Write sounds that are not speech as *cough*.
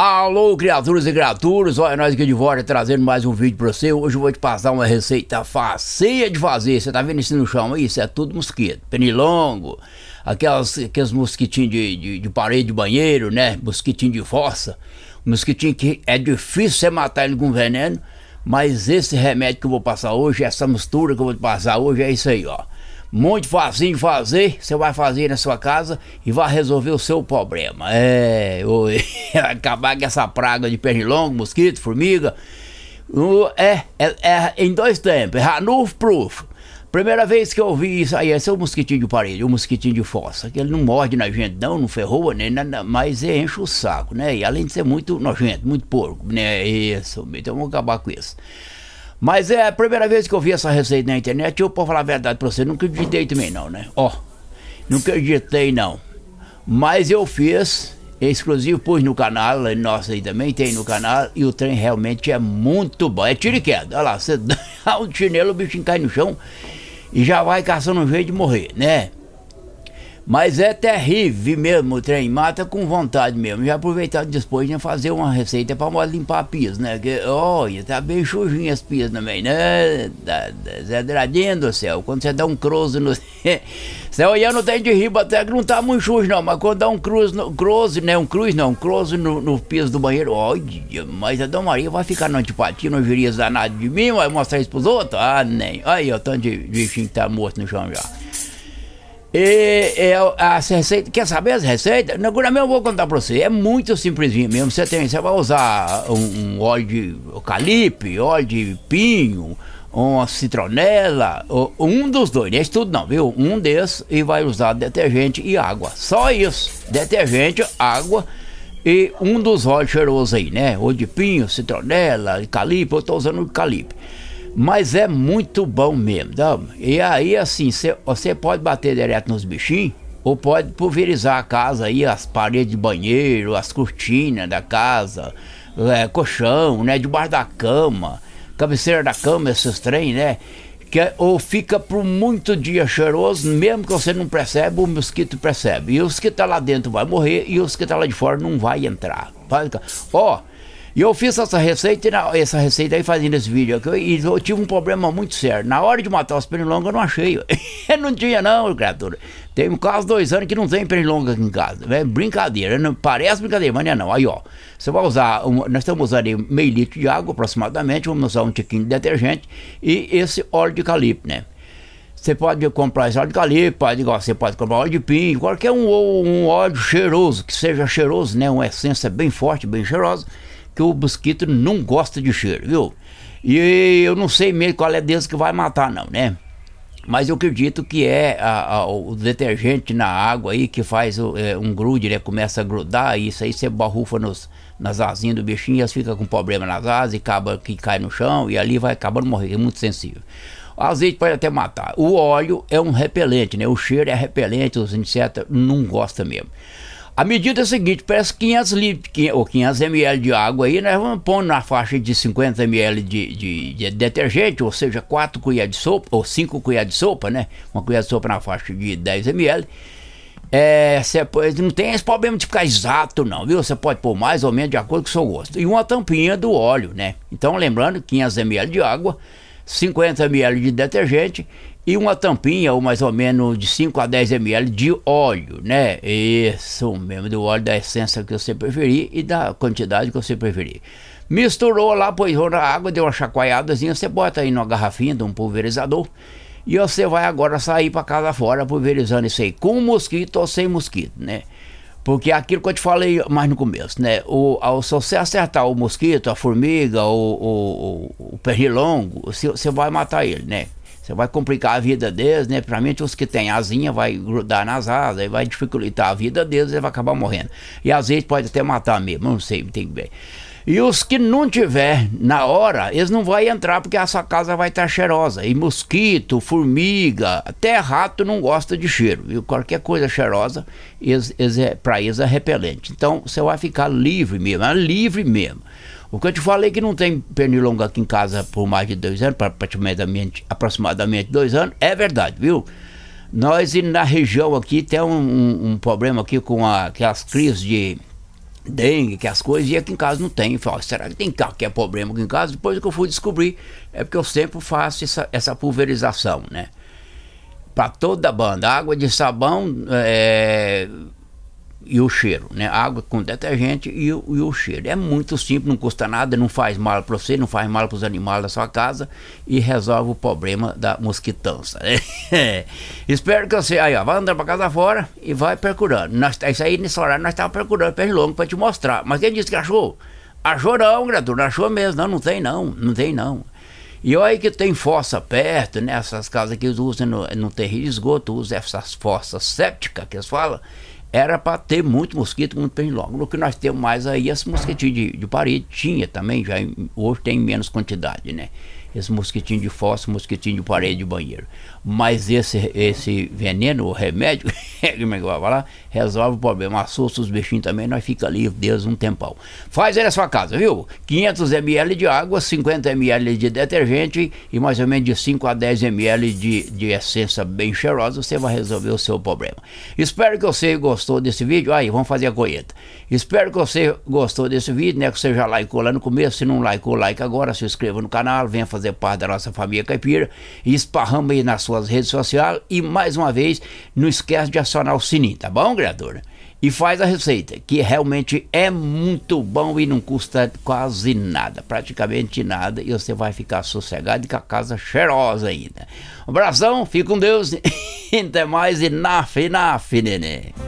Alô, criaturas e criaturas, olha nós aqui de volta trazendo mais um vídeo pra você. Hoje eu vou te passar uma receita facinha de fazer. Você tá vendo isso no chão aí? Isso é tudo mosquito. Penilongo, aquelas, aqueles mosquitinhos de, de, de, parede de banheiro, né? Mosquitinho de fossa. Mosquitinho que é difícil você matar ele com veneno. Mas esse remédio que eu vou passar hoje, essa mistura que eu vou te passar hoje é isso aí, ó muito de fazer, você vai fazer na sua casa e vai resolver o seu problema. É, *laughs* acabar com essa praga de pernilongo, mosquito, formiga. É, é, é em dois tempos, é Ranulf Proof. Primeira vez que eu vi isso aí, esse é o mosquitinho de parede, o mosquitinho de fossa, que ele não morde na gente não, não ferroa nem nada, mas enche o saco, né? E além de ser muito nojento, muito porco, né? Isso, então vamos acabar com isso. Mas é a primeira vez que eu vi essa receita na internet, eu, pra falar a verdade pra você, nunca acreditei também não, né? Ó, nunca acreditei não. Mas eu fiz, exclusivo, pus no canal, é nossa aí também tem no canal, e o trem realmente é muito bom. É tiro e queda, olha lá, você *laughs* dá um chinelo, o bichinho cai no chão e já vai caçando um jeito de morrer, né? Mas é terrível mesmo o trem, mata com vontade mesmo. Já aproveitar depois de fazer uma receita para limpar a pia, né? Que, olha, tá bem sujinha as pias também, né? Da, da, Zé Dradinho do céu, quando você dá um close no... Você olhando tem de riba até que não tá muito sujo não, mas quando dá um cruz, no, close, né? Um cruz não, um close no, no piso do banheiro, olha, mas a Dona Maria vai ficar na antipatia, não viria danado de mim, vai mostrar isso pros outros? Ah, nem. Aí, ó, tanto de bichinho que tá morto no chão já. E, é, e é as receitas, quer saber as receitas? mesmo eu vou contar pra você. É muito simplesinho mesmo. Você tem, você vai usar um, um óleo de eucalipto, óleo de pinho, uma citronela, um dos dois, não é tudo não, viu? Um desses e vai usar detergente e água. Só isso. Detergente, água e um dos óleos cheirosos aí, né? Ou de pinho, citronela, eucalipto, eu tô usando eucalipto. Mas é muito bom mesmo. Tá? E aí, assim, você pode bater direto nos bichinhos, ou pode pulverizar a casa aí, as paredes de banheiro, as cortinas da casa, é, colchão, né? Debaixo da cama, cabeceira da cama, esses trem, né? que é, ou fica por muito dia cheiroso, mesmo que você não percebe, o mosquito percebe. E os que tá lá dentro vai morrer e os que tá lá de fora não vai entrar. Ó, oh, e eu fiz essa receita, essa receita aí fazendo esse vídeo aqui, e eu tive um problema muito sério. Na hora de matar os pernilongos eu não achei. *laughs* não tinha não, criatura. Tem quase dois anos que não tem pernilongo aqui em casa. É brincadeira, não, parece brincadeira, mas não é não. Aí ó, você vai usar, um, nós estamos usando aí meio litro de água aproximadamente, vamos usar um tiquinho de detergente e esse óleo de eucalipto, né? Você pode comprar esse óleo de eucalipto, pode, você pode comprar óleo de pinho, qualquer um, um óleo cheiroso, que seja cheiroso, né? Uma essência bem forte, bem cheirosa que o mosquito não gosta de cheiro, viu? E eu não sei mesmo qual é deles que vai matar, não, né? Mas eu acredito que é a, a, o detergente na água aí que faz o, é, um grude, né? Começa a grudar e isso aí você barrufa nos, nas asinhas do bichinho e elas ficam com problema nas asas e acaba que cai no chão e ali vai acabando morrendo, é muito sensível. O azeite pode até matar. O óleo é um repelente, né? O cheiro é repelente, os insetos não gostam mesmo. A medida é a seguinte, parece 500 litros ou 500 ml de água aí, nós vamos pôr na faixa de 50 ml de, de, de detergente, ou seja, 4 colheres de sopa, ou 5 colheres de sopa, né? Uma colher de sopa na faixa de 10 ml. É, cê, não tem esse problema de ficar exato, não, viu? Você pode pôr mais ou menos de acordo com o seu gosto. E uma tampinha do óleo, né? Então, lembrando, 500 ml de água, 50 ml de detergente e uma tampinha, ou mais ou menos de 5 a 10 ml de óleo, né? Isso mesmo, do óleo da essência que você preferir e da quantidade que você preferir. Misturou lá, pôs na água, deu uma chacoalhadazinha, você bota aí numa garrafinha de um pulverizador e você vai agora sair para casa fora pulverizando isso aí, com mosquito ou sem mosquito, né? Porque é aquilo que eu te falei mais no começo, né? O, ao, se você acertar o mosquito, a formiga, o, o, o, o pernilongo, você, você vai matar ele, né? Você vai complicar a vida deles, né? Principalmente os que têm asinha, vai grudar nas asas, aí vai dificultar a vida deles e vai acabar morrendo. E às vezes pode até matar mesmo, não sei, tem que ver. E os que não tiver na hora, eles não vão entrar porque a sua casa vai estar tá cheirosa. E mosquito, formiga, até rato não gosta de cheiro. E qualquer coisa cheirosa, eles, eles é, para eles é repelente. Então você vai ficar livre mesmo, é livre mesmo. O que eu te falei é que não tem pernilongo aqui em casa por mais de dois anos, praticamente, aproximadamente dois anos, é verdade, viu? Nós na região aqui tem um, um, problema aqui com a, aquelas crises de dengue, que as coisas, e aqui em casa não tem. Eu falo, será que tem qualquer que é problema aqui em casa? Depois que eu fui descobrir, é porque eu sempre faço essa, essa pulverização, né? Para toda a banda, água de sabão, é, e o cheiro, né? Água com detergente e, e o cheiro. É muito simples, não custa nada, não faz mal para você, não faz mal para os animais da sua casa e resolve o problema da mosquitança. Né? *laughs* É. Espero que você aí, ó, vai andando para casa fora e vai procurando. Nós, é isso aí nesse horário nós estávamos procurando longo para te mostrar. Mas quem disse que achou? Achou não, gratuito, achou mesmo. Não, não tem não, não tem não. E olha que tem fossa perto, né? Essas casas que usam no, no terreno de esgoto, usam essas fossas sépticas que eles falam era para ter muito mosquito, muito pernilongo. O que nós temos mais aí, esse mosquitinho de, de parede tinha também, já hoje tem menos quantidade, né? esse mosquitinho de fósforo, mosquitinho de parede de banheiro. Mas esse, esse veneno, o remédio, *laughs* é, como é que vai falar? Resolve o problema. Assusta os bichinhos também, nós fica ali deus um tempão. Faz aí na sua casa, viu? 500 ml de água, 50 ml de detergente e mais ou menos de 5 a 10 ml de, de essência bem cheirosa, você vai resolver o seu problema. Espero que você gostou desse vídeo. Aí, vamos fazer a colheita. Espero que você gostou desse vídeo, né? Que você já likeou lá no começo. Se não likeou, like agora, se inscreva no canal, venha fazer fazer parte da nossa família caipira. Esparrama aí nas suas redes sociais e mais uma vez, não esquece de acionar o sininho, tá bom, criadora? E faz a receita, que realmente é muito bom e não custa quase nada, praticamente nada, e você vai ficar sossegado e com a casa cheirosa ainda. Um abração, fique com Deus, *laughs* até mais e naf, naf, neném.